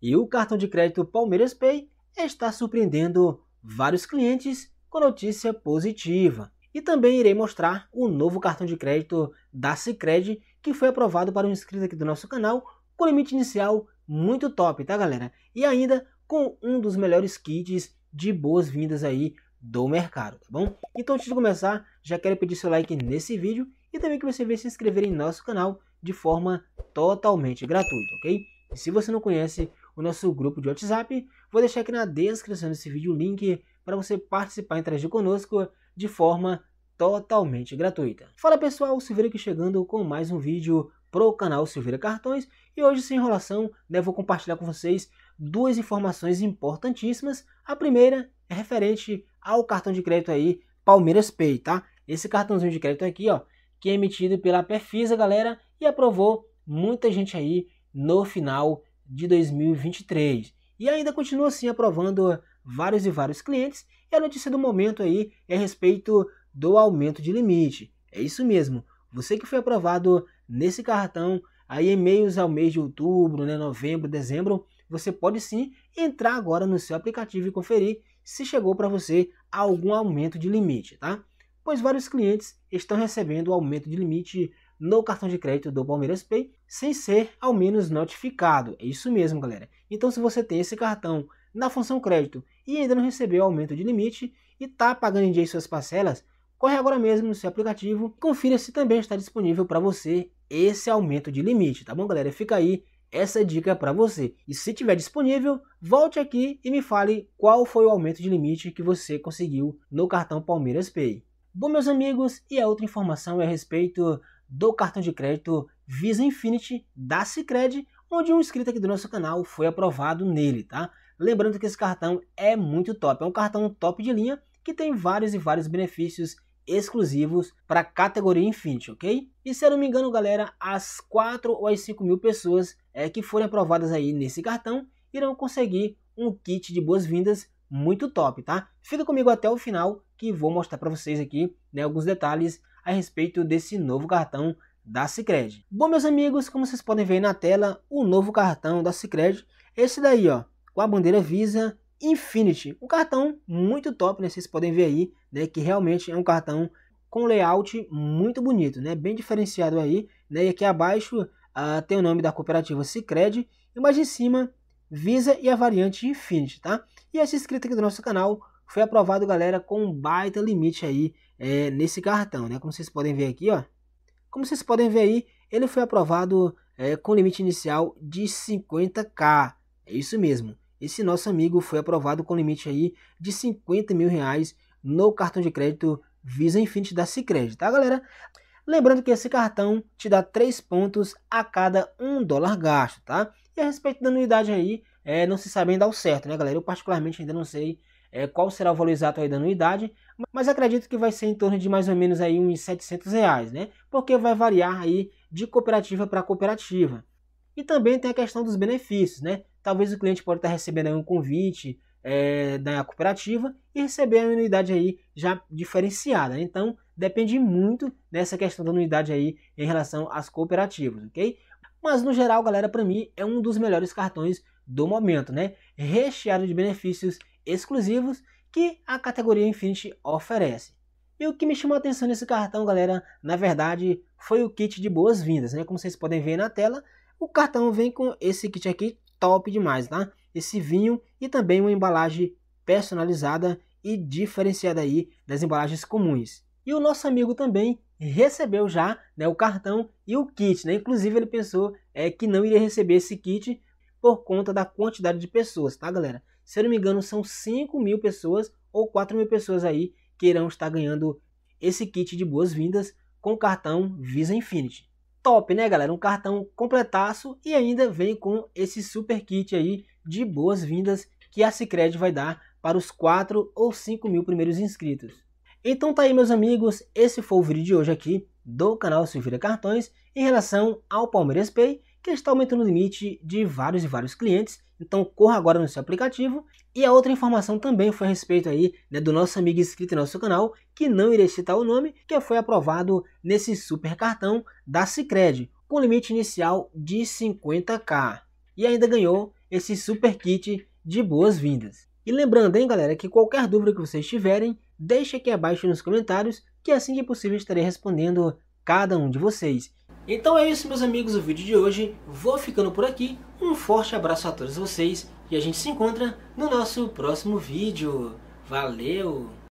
E o cartão de crédito Palmeiras Pay está surpreendendo vários clientes com notícia positiva. E também irei mostrar o novo cartão de crédito da Cicred que foi aprovado para um inscrito aqui do nosso canal com limite inicial muito top, tá galera? E ainda com um dos melhores kits de boas-vindas aí do mercado, tá bom? Então antes de começar, já quero pedir seu like nesse vídeo e também que você venha se inscrever em nosso canal de forma totalmente gratuita, ok? E se você não conhece o nosso grupo de WhatsApp. Vou deixar aqui na descrição desse vídeo o link para você participar e interagir conosco de forma totalmente gratuita. Fala pessoal, Silveira aqui chegando com mais um vídeo pro canal Silveira Cartões e hoje sem enrolação né, vou compartilhar com vocês duas informações importantíssimas. A primeira é referente ao cartão de crédito aí Palmeiras Pay, tá? Esse cartãozinho de crédito aqui, ó, que é emitido pela Perfisa, galera, e aprovou muita gente aí no final de 2023. E ainda continua assim aprovando vários e vários clientes. E a notícia do momento aí é a respeito do aumento de limite. É isso mesmo. Você que foi aprovado nesse cartão aí em meios ao mês de outubro, né, novembro, dezembro, você pode sim entrar agora no seu aplicativo e conferir se chegou para você algum aumento de limite, tá? Pois vários clientes estão recebendo aumento de limite no cartão de crédito do Palmeiras Pay sem ser ao menos notificado. É isso mesmo, galera. Então, se você tem esse cartão na função crédito e ainda não recebeu aumento de limite e está pagando em dia suas parcelas, corre agora mesmo no seu aplicativo e confira se também está disponível para você esse aumento de limite, tá bom, galera? Fica aí essa dica para você. E se tiver disponível, volte aqui e me fale qual foi o aumento de limite que você conseguiu no cartão Palmeiras Pay. Bom, meus amigos, e a outra informação é a respeito do cartão de crédito Visa Infinity da Cicred, onde um inscrito aqui do nosso canal foi aprovado nele, tá? Lembrando que esse cartão é muito top, é um cartão top de linha que tem vários e vários benefícios exclusivos para a categoria Infinity, ok? E se eu não me engano, galera, as 4 ou as 5 mil pessoas é, que forem aprovadas aí nesse cartão irão conseguir um kit de boas-vindas muito top, tá? Fica comigo até o final que vou mostrar para vocês aqui né, alguns detalhes a respeito desse novo cartão da Sicredi. Bom, meus amigos, como vocês podem ver na tela, o novo cartão da Sicredi, esse daí, ó, com a bandeira Visa Infinity. Um cartão muito top, né? Vocês podem ver aí, né, que realmente é um cartão com layout muito bonito, né? Bem diferenciado aí, né? E aqui abaixo uh, tem o nome da cooperativa Sicredi e mais em cima Visa e a variante Infinity, tá? E essa inscrita aqui do nosso canal foi aprovado, galera, com um baita limite aí é, nesse cartão, né? Como vocês podem ver aqui, ó. Como vocês podem ver aí, ele foi aprovado é, com limite inicial de 50k. É isso mesmo. Esse nosso amigo foi aprovado com limite aí de 50 mil reais no cartão de crédito Visa Infinite da Cicred, tá, galera? Lembrando que esse cartão te dá 3 pontos a cada 1 dólar gasto, tá? E a respeito da anuidade aí, é, não se sabe ainda ao certo, né, galera? Eu particularmente ainda não sei é, qual será o valor exato aí da anuidade, mas acredito que vai ser em torno de mais ou menos aí uns 700 reais, né? Porque vai variar aí de cooperativa para cooperativa. E também tem a questão dos benefícios, né? Talvez o cliente pode estar tá recebendo um convite é, da cooperativa e receber a anuidade aí já diferenciada. Né? Então, depende muito dessa questão da anuidade aí em relação às cooperativas, ok? Mas no geral, galera, para mim é um dos melhores cartões do momento, né? Recheado de benefícios exclusivos que a categoria Infinity oferece. E o que me chamou a atenção nesse cartão, galera, na verdade, foi o kit de boas-vindas, né? Como vocês podem ver na tela, o cartão vem com esse kit aqui top demais, tá? Esse vinho e também uma embalagem personalizada e diferenciada aí das embalagens comuns. E o nosso amigo também recebeu já né, o cartão e o kit, né? Inclusive ele pensou é, que não iria receber esse kit por conta da quantidade de pessoas, tá, galera? se eu não me engano, são 5 mil pessoas ou 4 mil pessoas aí que irão estar ganhando esse kit de boas-vindas com o cartão Visa Infinity. Top, né, galera? Um cartão completaço e ainda vem com esse super kit aí de boas-vindas que a Cicred vai dar para os 4 ou 5 mil primeiros inscritos. Então tá aí, meus amigos, esse foi o vídeo de hoje aqui do canal Silveira Cartões em relação ao Palmeiras Pay, que está aumentando o limite de vários e vários clientes então corra agora no seu aplicativo. E a outra informação também foi a respeito aí né, do nosso amigo inscrito em nosso canal, que não irei citar o nome, que foi aprovado nesse super cartão da Cicred, com limite inicial de 50k. E ainda ganhou esse super kit de boas-vindas. E lembrando, hein, galera, que qualquer dúvida que vocês tiverem, deixe aqui abaixo nos comentários, que assim que possível estarei respondendo cada um de vocês. Então é isso, meus amigos, o vídeo de hoje. Vou ficando por aqui. Um forte abraço a todos vocês e a gente se encontra no nosso próximo vídeo. Valeu!